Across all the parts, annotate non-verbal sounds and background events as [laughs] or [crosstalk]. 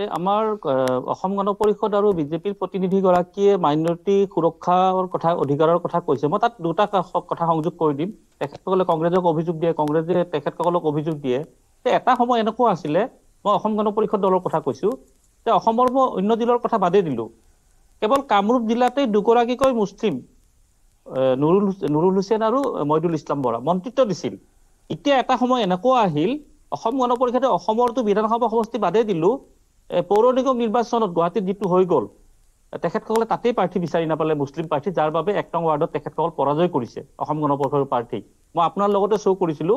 এই আমাৰ অসম গণ পৰিষদ আৰু বিজেপিৰ প্ৰতিনিধি গৰাকীয়ে মাইনৰিটি সুৰক্ষাৰ কথা অধিকাৰৰ কথা কৈছে মই তাত দুটা কথা সংযোগ কৰি দিম তেখেতসকলে কংগ্ৰেছক অভিযোগ দিয়ে কংগ্ৰেছে তেখেতসকলক অভিযোগ দিয়ে যে এটা সময় এনেকুৱা আছিলে মই অসম গণ পৰিষদ দলৰ কথা কৈছো যে অসমৰ মই অন্য দিলৰ কথা বাদেই দিলো কেৱল কামৰূপ জিলাতে দুগৰাকীকৈ মুছলিম নুৰুল নুৰুল হুছেইন আৰু মইদুল ইছলাম বৰা মন্ত্ৰিত্ব দিছিল এতিয়া এটা সময় এনেকুৱা আহিল অসম গণ পৰিষদে অসমৰটো বিধানসভা সমষ্টি বাদেই দিলো পৌৰ নিগম নিৰ্বাচনত গুৱাহাটীত যিটো হৈ গ'ল তেখেতসকলে তাতেই প্ৰাৰ্থী বিচাৰি নাপালে মুছলিম প্ৰাৰ্থী যাৰ বাবে এক নং ৱাৰ্ডত তেখেতসকল পৰাজয় কৰিছে অসম গণ পৰিষদৰ প্ৰাৰ্থী মই আপোনাৰ লগতে শ্ব' কৰিছিলো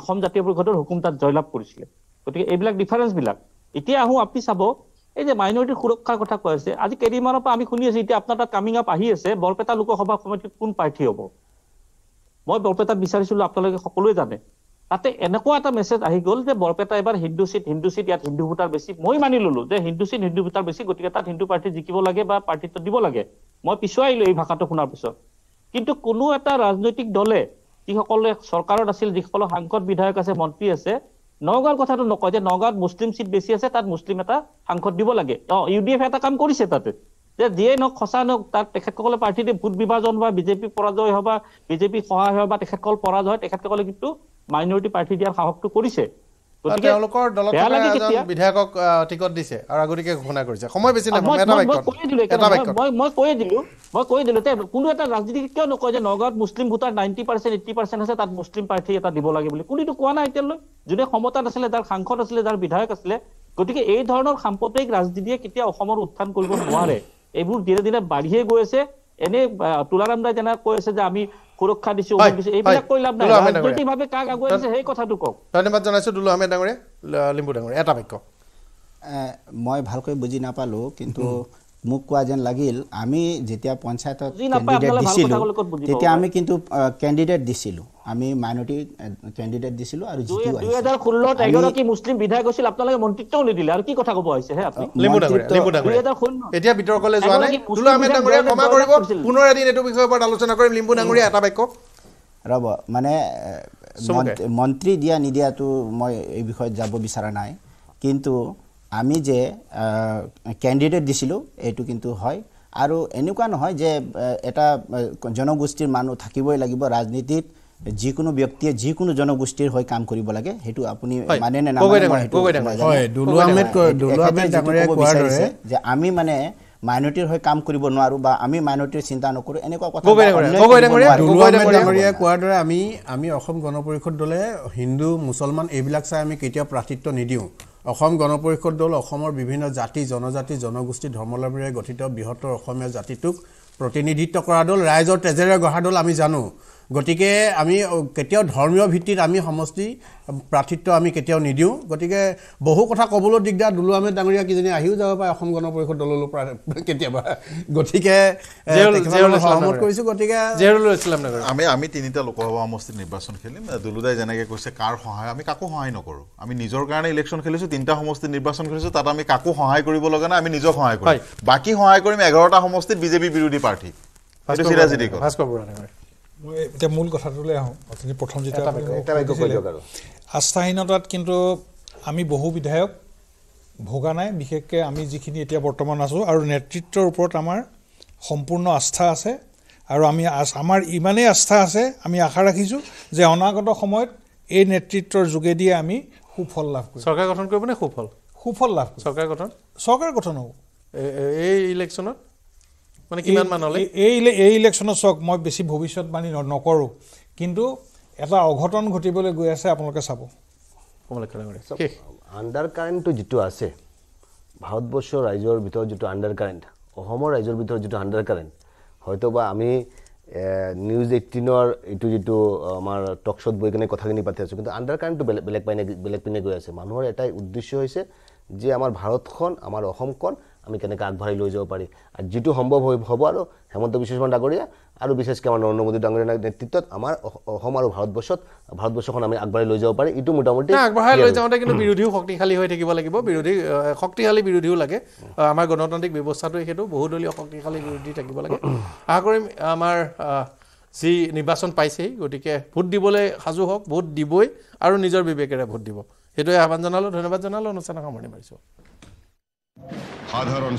অসম জাতীয় পৰিষদৰ হুকুম তাত জয়লাভ কৰিছিলে গতিকে এইবিলাক ডিফাৰেঞ্চবিলাক এতিয়া আহোঁ আপুনি চাব এই যে মাইনৰিটিৰ সুৰক্ষাৰ কথা কৈ আছে আজি কেইদিনমানৰ পৰা আমি শুনি আছো এতিয়া আপোনাৰ তাত কামিং আপ আহি আছে বৰপেটা লোকসভা সমিতিত কোন প্ৰাৰ্থী হ'ব মই বৰপেটাত বিচাৰিছিলো আপোনালোকে সকলোৱে জানে তাতে এনেকুৱা এটা মেছেজ আহি গল যে বৰপেটা এবাৰ হিন্দু চিট হিন্দু চিট ইয়াত হিন্দু ভোটাৰ বেছি মই মানি ললো যে হিন্দু চিট হিন্দু ভোটাৰ বেছি গতিকে তাত হিন্দু পাৰ্টী জিকিব লাগে বা পাৰ্টিত্ব দিব লাগে মই পিছুৱাই আহিলো এই ভাষাটো শুনাৰ পিছত কিন্তু কোনো এটা ৰাজনৈতিক দলে যিসকলে চৰকাৰত আছিল যিসকলৰ সাংসদ বিধায়ক আছে মন্ত্ৰী আছে নগাঁৱৰ কথাটো নকয় যে নগাঁৱত মুছলিম চিট বেছি আছে তাত মুছলিম এটা সাংসদ দিব লাগে অঁ ইউ ডি এফে এটা কাম কৰিছে তাতে যে যিয়ে নহওক সঁচা নহওক তাত তেখেতসকলে প্ৰাৰ্থীতে ভোট বিভাজন হোৱা বিজেপি পৰাজয় হোৱা বা বিজেপি সহায় হয় বা তেখেতসকল পৰাজয় হয় তেখেতসকলে কিন্তু মাইনৰিটি প্ৰাৰ্থী দিয়াৰ সাহসটো কৰিছে তাত মুছলিম প্ৰাৰ্থী এটা দিব লাগে বুলি কোনো এইটো কোৱা নাই এতিয়ালৈ যোনে ক্ষমতাত আছিলে যাৰ সাংসদ আছিলে যাৰ বিধায়ক আছিলে গতিকে এই ধৰণৰ সাম্প্ৰদায়িক ৰাজনীতিয়ে কেতিয়া অসমৰ উত্থান কৰিব নোৱাৰে এইবোৰ দিনে দিনে বাঢ়িয়ে গৈ আছে এনে তোলাৰাম দাই যেনে কৈ আছে যে আমি সুৰক্ষা দিছো এইবিলাক কৰি লাভ নাই ৰাজনৈতিকভাৱে কাক আগুৱাই দিছে সেই কথাটো কওক ধন্যবাদ জনাইছো দুলু আহমেদ ডাঙৰীয়া লিম্বু ডাঙৰীয়া এটা বাক্য মই ভালকৈ বুজি নাপালোঁ কিন্তু মোক কোৱা যেন লাগিল আমি যেতিয়া পঞ্চায়তত কেণ্ডিডেট দিছিলোঁ তেতিয়া আমি কিন্তু কেণ্ডিডেট দিছিলোঁ আমি মাইনৰিটি কেণ্ডিডেট দিছিল আৰু জিতি আছে 2016 ত এগৰ বিধায়ক আছিল আপোনালোকে মন্ত্ৰিত্বও নিদিলে আৰ কি কথা কব হৈছে এতিয়া বিতৰকলে যোৱা নাই ক্ষমা কৰিব পুনৰ এদিন এটো বিষয়ৰ ওপৰত আলোচনা কৰিম লিম্বু ডাঙৰিয়া এটা বাক্য ৰব মানে মন্ত্ৰী দিয়া নিদিয়াটো মই এই বিষয়ত যাব বিচৰা নাই কিন্তু আমি যে কেণ্ডিডেট দিছিলোঁ এইটো কিন্তু হয় আৰু এনেকুৱা নহয় যে এটা জনগোষ্ঠীৰ মানুহ থাকিবই লাগিব ৰাজনীতিত যিকোনো ব্যক্তিয়ে যিকোনো জনগোষ্ঠীৰ হৈ কাম কৰিব লাগে সেইটো আপুনি মানে নে যে আমি মানে মাইনৰিটিৰ হৈ কাম কৰিব নোৱাৰো বা আমি মাইনৰিটিৰ চিন্তা নকৰো এনেকুৱা কোৱাৰ দৰে আমি আমি অসম গণ পৰিষদ দলে হিন্দু মুছলমান এইবিলাক চাই আমি কেতিয়াও প্ৰাৰ্থিত্ব নিদিওঁ অসম গণ পৰিষদ দল অসমৰ বিভিন্ন জাতি জনজাতি জনগোষ্ঠী ধৰ্মলম্বীৰে গঠিত বৃহত্তৰ অসমীয়া জাতিটোক প্ৰতিনিধিত্ব কৰা দল ৰাইজৰ তেজেৰে গঢ়া দল আমি জানো গতিকে আমি কেতিয়াও ধৰ্মীয় ভিত্তিত আমি সমষ্টি প্ৰাৰ্থিত্ব আমি কেতিয়াও নিদিওঁ গতিকে বহু কথা ক'বলৈ দিগদাৰ দুলু আহমেদ ডাঙৰীয়া কিজনী আহিও যাব পাৰে অসম গণ পৰিষদ দললৈ [laughs] কেতিয়াবা গতিকে সহমত কৰিছোঁ গতিকে আমি আমি তিনিটা লোকসভা সমষ্টিত নিৰ্বাচন খেলিম দুলুদাই যেনেকৈ কৈছে কাৰ সহায় আমি কাকো সহায় নকৰোঁ আমি নিজৰ কাৰণে ইলেকশ্যন খেলিছোঁ তিনিটা সমষ্টিত নিৰ্বাচন খেলিছোঁ তাত আমি কাকো সহায় কৰিব লগা নাই আমি নিজক সহায় কৰিম বাকী সহায় কৰিম এঘাৰটা সমষ্টিত বিজেপি বিৰোধী প্ৰাৰ্থী সেইটো মই এতিয়া মূল কথাটোলৈ আহোঁ আপুনি প্ৰথম যেতিয়া আস্থাহীনতাত কিন্তু আমি বহু বিধায়ক ভোগা নাই বিশেষকৈ আমি যিখিনি এতিয়া বৰ্তমান আছোঁ আৰু নেতৃত্বৰ ওপৰত আমাৰ সম্পূৰ্ণ আস্থা আছে আৰু আমি আমাৰ ইমানেই আস্থা আছে আমি আশা ৰাখিছোঁ যে অনাগত সময়ত এই নেতৃত্বৰ যোগেদিয়ে আমি সুফল লাভ কৰিম চৰকাৰ গঠন কৰিব নে সুফল সুফল লাভ কৰিম চৰকাৰ গঠন চৰকাৰ গঠন হ'ব এই ইলেকশ্যনত মানে কিমান মানলে এই এই ইলেকশ্যনত চাওক মই বেছি ভৱিষ্যতবাণী নকৰোঁ কিন্তু এটা অঘটন ঘটিবলৈ গৈ আছে আপোনালোকে চাব আণ্ডাৰ কাৰেণ্টটো যিটো আছে ভাৰতবৰ্ষৰ ৰাইজৰ ভিতৰত যিটো আণ্ডাৰ কাৰেণ্ট অসমৰ ৰাইজৰ ভিতৰত যিটো আণ্ডাৰ কাৰেণ্ট হয়তো বা আমি নিউজ এইটিনৰ এইটো যিটো আমাৰ টক শ্ব'ত বহি কিনে কথাখিনি পাতি আছোঁ কিন্তু আণ্ডাৰ কাৰেণ্টটো বেলেগ বেলেগ পাইনে বেলেগ পিনে গৈ আছে মানুহৰ এটাই উদ্দেশ্য হৈছে যে আমাৰ ভাৰতখন আমাৰ অসমখন আমি কেনেকৈ আগবাঢ়ি লৈ যাব পাৰি আৰু যিটো সম্ভৱ হৈ হ'ব আৰু হেমন্ত বিশ্ব শৰ্মা ডাঙৰীয়া আৰু বিশেষকৈ আমাৰ নৰেন্দ্ৰ মোদী ডাঙৰীয়া নেতৃত্বত আমাৰ অসম আৰু ভাৰতবৰ্ষত ভাৰতবৰ্ষখন আমি আগবাঢ়ি লৈ যাব পাৰি এইটো মোটামুটি আগবঢ়াই লৈ যাওঁতে কিন্তু বিৰোধীও শক্তিশালী হৈ থাকিব লাগিব বিৰোধী শক্তিশালী বিৰোধীও লাগে আমাৰ গণতান্ত্ৰিক ব্যৱস্থাটো সেইটো বহুদলীয় শক্তিশালী বিৰোধী থাকিব লাগে আশা কৰিম আমাৰ যি নিৰ্বাচন পাইছেহি গতিকে ভোট দিবলৈ সাজু হওক ভোট দিবই আৰু নিজৰ বিবেকেৰে ভোট দিব সেইটোৱে আহ্বান জনালোঁ ধন্যবাদ জনালোঁ অনুষ্ঠানৰ সামৰণি মাৰিছোঁ